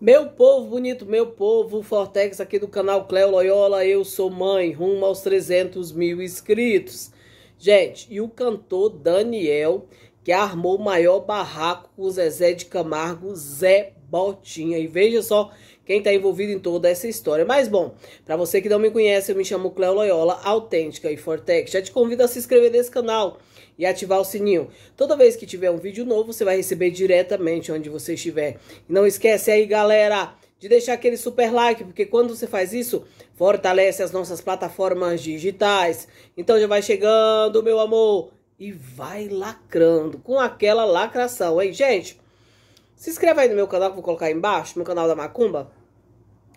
Meu povo bonito, meu povo, Fortex aqui do canal Cléo Loyola, eu sou mãe, rumo aos 300 mil inscritos. Gente, e o cantor Daniel, que armou o maior barraco com o Zezé de Camargo, Zé Botinha. E veja só quem está envolvido em toda essa história. Mas bom, para você que não me conhece, eu me chamo Cléo Loyola, autêntica e Fortex. Já te convido a se inscrever nesse canal e ativar o sininho. Toda vez que tiver um vídeo novo, você vai receber diretamente onde você estiver. não esquece aí, galera, de deixar aquele super like, porque quando você faz isso, fortalece as nossas plataformas digitais. Então já vai chegando, meu amor, e vai lacrando com aquela lacração, hein, gente? Se inscreve aí no meu canal que eu vou colocar aí embaixo, no canal da Macumba.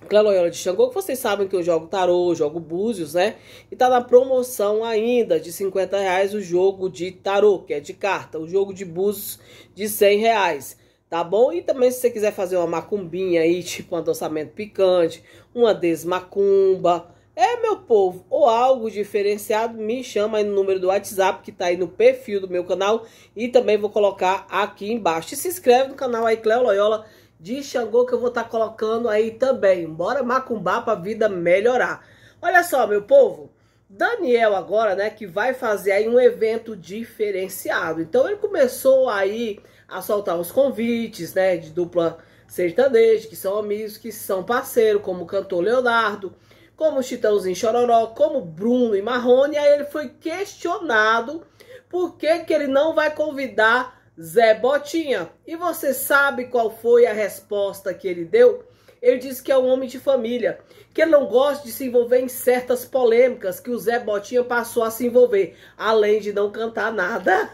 Clã Loyola de Xangô, que vocês sabem que eu jogo tarô, jogo búzios, né? E tá na promoção ainda de 50 reais o jogo de tarô, que é de carta, o jogo de búzios de 100 reais, tá bom? E também se você quiser fazer uma macumbinha aí, tipo um adoçamento picante, uma desmacumba, é meu povo, ou algo diferenciado, me chama aí no número do WhatsApp que tá aí no perfil do meu canal e também vou colocar aqui embaixo. E se inscreve no canal aí, Cléo Loyola de Xangô que eu vou estar tá colocando aí também. Bora macumbar para a vida melhorar. Olha só, meu povo. Daniel agora, né, que vai fazer aí um evento diferenciado. Então ele começou aí a soltar os convites, né, de dupla sertaneja, que são amigos, que são parceiros, como o cantor Leonardo, como o Chitãozinho Chororó, como Bruno e Marrone. Aí ele foi questionado por que, que ele não vai convidar Zé Botinha. E você sabe qual foi a resposta que ele deu? Ele disse que é um homem de família, que ele não gosta de se envolver em certas polêmicas que o Zé Botinha passou a se envolver, além de não cantar nada.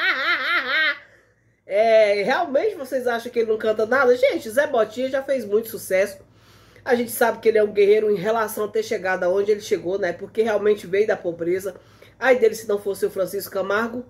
é, realmente vocês acham que ele não canta nada? Gente, Zé Botinha já fez muito sucesso. A gente sabe que ele é um guerreiro em relação a ter chegado aonde ele chegou, né? Porque realmente veio da pobreza. Aí dele, se não fosse o Francisco Camargo,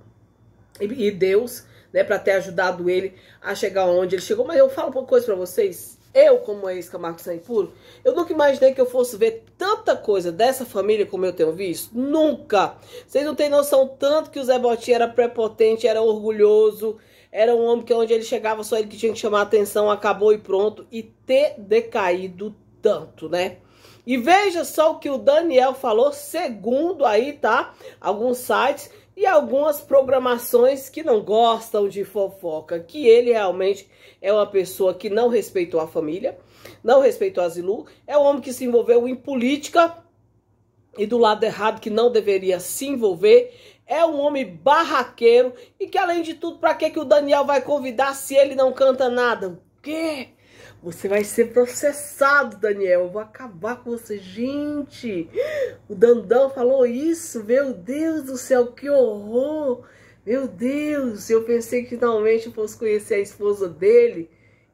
e, e Deus, né, para ter ajudado ele a chegar onde ele chegou. Mas eu falo uma coisa para vocês. Eu, como ex-camargo sangue puro, eu nunca imaginei que eu fosse ver tanta coisa dessa família como eu tenho visto. Nunca! Vocês não têm noção tanto que o Zé Botinha era prepotente, era orgulhoso, era um homem que onde ele chegava só ele que tinha que chamar atenção, acabou e pronto. E ter decaído tanto, né? E veja só o que o Daniel falou, segundo aí, tá? Alguns sites e algumas programações que não gostam de fofoca, que ele realmente é uma pessoa que não respeitou a família, não respeitou a Zilu, é um homem que se envolveu em política e do lado errado que não deveria se envolver, é um homem barraqueiro e que além de tudo, para que que o Daniel vai convidar se ele não canta nada? O quê? Você vai ser processado, Daniel. Eu vou acabar com você. Gente, o Dandão falou isso. Meu Deus do céu, que horror. Meu Deus, eu pensei que finalmente eu fosse conhecer a esposa dele.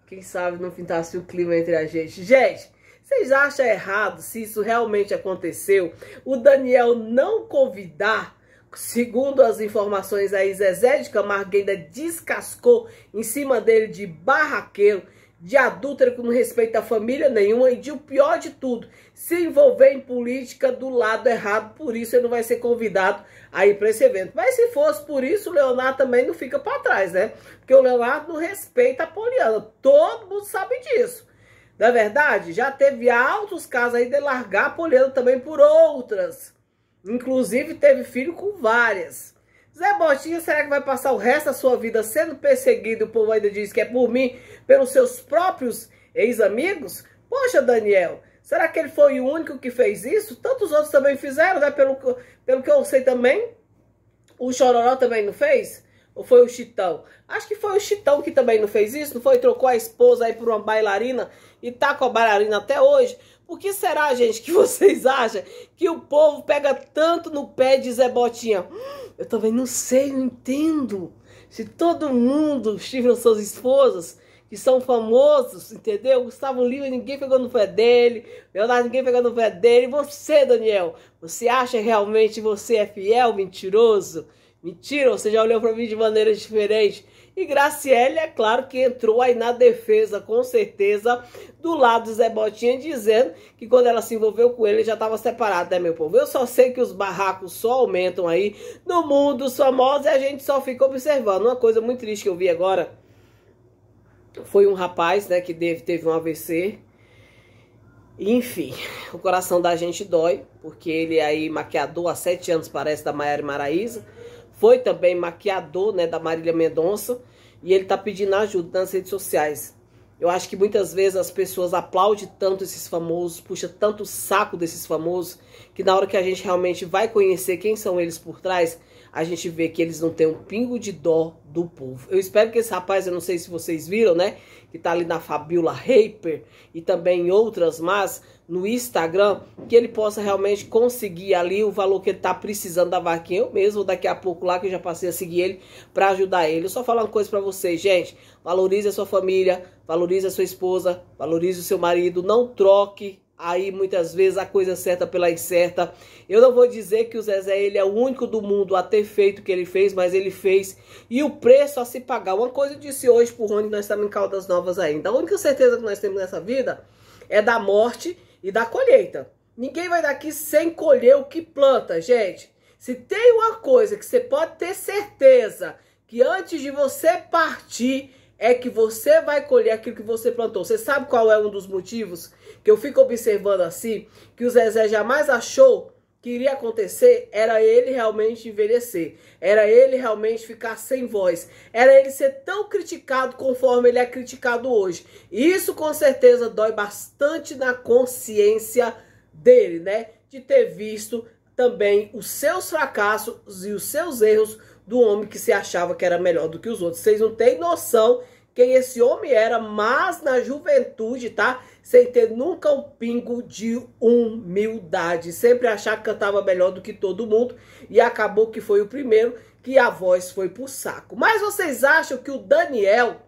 Quem sabe não pintasse o clima entre a gente. Gente, vocês acham errado se isso realmente aconteceu? O Daniel não convidar Segundo as informações aí, Zezé de Camargo ainda descascou em cima dele de barraqueiro de adúltero que não respeita a família nenhuma e de o pior de tudo, se envolver em política do lado errado, por isso ele não vai ser convidado aí para esse evento. Mas se fosse por isso, o Leonardo também não fica para trás, né? Porque o Leonardo não respeita a Poliana, todo mundo sabe disso. Na é verdade, já teve altos casos aí de largar a Poliana também por outras. Inclusive teve filho com várias. Zé Botinha, será que vai passar o resto da sua vida sendo perseguido? O povo ainda diz que é por mim, pelos seus próprios ex-amigos? Poxa, Daniel, será que ele foi o único que fez isso? Tantos outros também fizeram, né? Pelo, pelo que eu sei também. O Chororó também não fez? Ou foi o Chitão? Acho que foi o Chitão que também não fez isso, não foi? Trocou a esposa aí por uma bailarina e tá com a bailarina até hoje. Por que será, gente, que vocês acham que o povo pega tanto no pé de Zé Botinha? Eu também não sei, não entendo. Se todo mundo tiver suas esposas que são famosos, entendeu? Gustavo Lima, ninguém pegou no pé dele. Leonardo, ninguém pegou no pé dele. E você, Daniel, você acha realmente você é fiel, mentiroso? Mentira, você já olhou para mim de maneira diferente. E Graciele, é claro que entrou aí na defesa, com certeza, do lado do Zé Botinha, dizendo que quando ela se envolveu com ele, ele já estava separado, né, meu povo? Eu só sei que os barracos só aumentam aí no mundo famoso e a gente só fica observando. Uma coisa muito triste que eu vi agora foi um rapaz, né, que teve, teve um AVC. Enfim, o coração da gente dói, porque ele é aí maquiador há sete anos, parece, da Maiara Maraíza foi também maquiador né, da Marília Mendonça e ele está pedindo ajuda nas redes sociais. Eu acho que muitas vezes as pessoas aplaudem tanto esses famosos, puxa tanto o saco desses famosos, que na hora que a gente realmente vai conhecer quem são eles por trás, a gente vê que eles não têm um pingo de dó do povo. Eu espero que esse rapaz, eu não sei se vocês viram, né? Que tá ali na Fabiola Raper e também em outras mas no Instagram, que ele possa realmente conseguir ali o valor que ele tá precisando da vaquinha. Eu mesmo, daqui a pouco lá, que eu já passei a seguir ele para ajudar ele. Eu só falar uma coisa para vocês, gente. Valorize a sua família, valorize a sua esposa, valorize o seu marido, não troque aí muitas vezes a coisa certa pela incerta. Eu não vou dizer que o Zezé ele é o único do mundo a ter feito o que ele fez, mas ele fez. E o preço a se pagar. Uma coisa eu disse hoje pro Rony, nós estamos em Caldas Novas ainda. A única certeza que nós temos nessa vida é da morte e da colheita. Ninguém vai daqui sem colher o que planta, gente. Se tem uma coisa que você pode ter certeza que antes de você partir é que você vai colher aquilo que você plantou. Você sabe qual é um dos motivos que eu fico observando assim, que o Zezé jamais achou que iria acontecer era ele realmente envelhecer, era ele realmente ficar sem voz, era ele ser tão criticado conforme ele é criticado hoje. E isso com certeza dói bastante na consciência dele, né? De ter visto também os seus fracassos e os seus erros do homem que se achava que era melhor do que os outros. Vocês não têm noção quem esse homem era, mas na juventude, tá? Sem ter nunca um pingo de humildade. Sempre achar que cantava melhor do que todo mundo e acabou que foi o primeiro que a voz foi pro saco. Mas vocês acham que o Daniel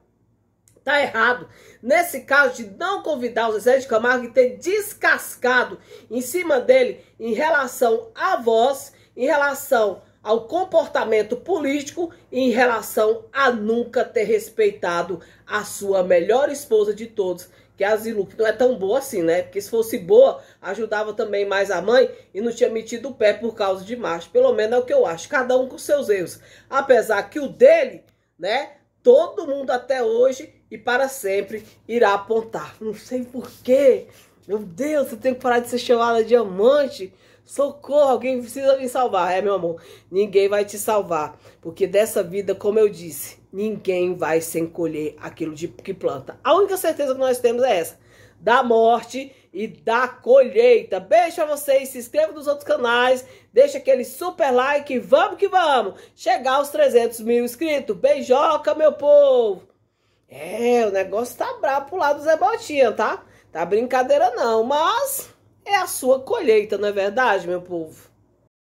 tá errado. Nesse caso de não convidar o Zezé de Camargo e ter descascado em cima dele em relação à voz, em relação ao comportamento político em relação a nunca ter respeitado a sua melhor esposa de todos, que é a Zilu, que não é tão boa assim, né? Porque se fosse boa, ajudava também mais a mãe e não tinha metido o pé por causa de macho. Pelo menos é o que eu acho, cada um com seus erros. Apesar que o dele, né? Todo mundo até hoje e para sempre irá apontar. Não sei porquê. Meu Deus, eu tenho que parar de ser chamada de amante. Socorro, alguém precisa me salvar. É, meu amor, ninguém vai te salvar. Porque dessa vida, como eu disse, ninguém vai sem colher aquilo de, que planta. A única certeza que nós temos é essa. Da morte e da colheita. Beijo pra vocês, se inscreva nos outros canais, deixa aquele super like, vamos que vamos. Chegar aos 300 mil inscritos. Beijoca, meu povo. É, o negócio tá brabo pro lado do Zé Botinha, tá? Tá brincadeira não, mas é a sua colheita, não é verdade, meu povo?